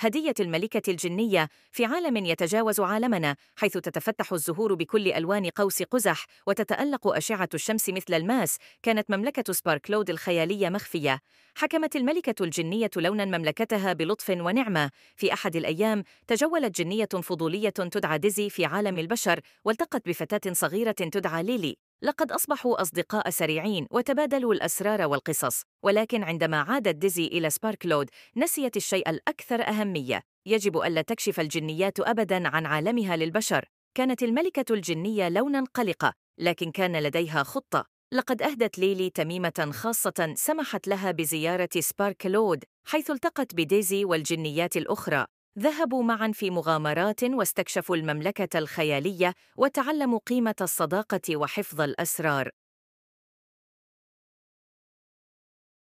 هدية الملكة الجنية في عالم يتجاوز عالمنا حيث تتفتح الزهور بكل ألوان قوس قزح وتتألق أشعة الشمس مثل الماس كانت مملكة سباركلود الخيالية مخفية حكمت الملكة الجنية لونا مملكتها بلطف ونعمة في أحد الأيام تجولت جنية فضولية تدعى ديزي في عالم البشر والتقت بفتاة صغيرة تدعى ليلي لقد أصبحوا أصدقاء سريعين وتبادلوا الأسرار والقصص، ولكن عندما عادت ديزي إلى سباركلود نسيت الشيء الأكثر أهمية، يجب ألا تكشف الجنيات أبداً عن عالمها للبشر. كانت الملكة الجنية لوناً قلقة، لكن كان لديها خطة. لقد أهدت ليلي تميمة خاصة سمحت لها بزيارة سباركلود، حيث التقت بديزي والجنيات الأخرى، ذهبوا معا في مغامرات واستكشفوا المملكة الخيالية وتعلموا قيمة الصداقة وحفظ الأسرار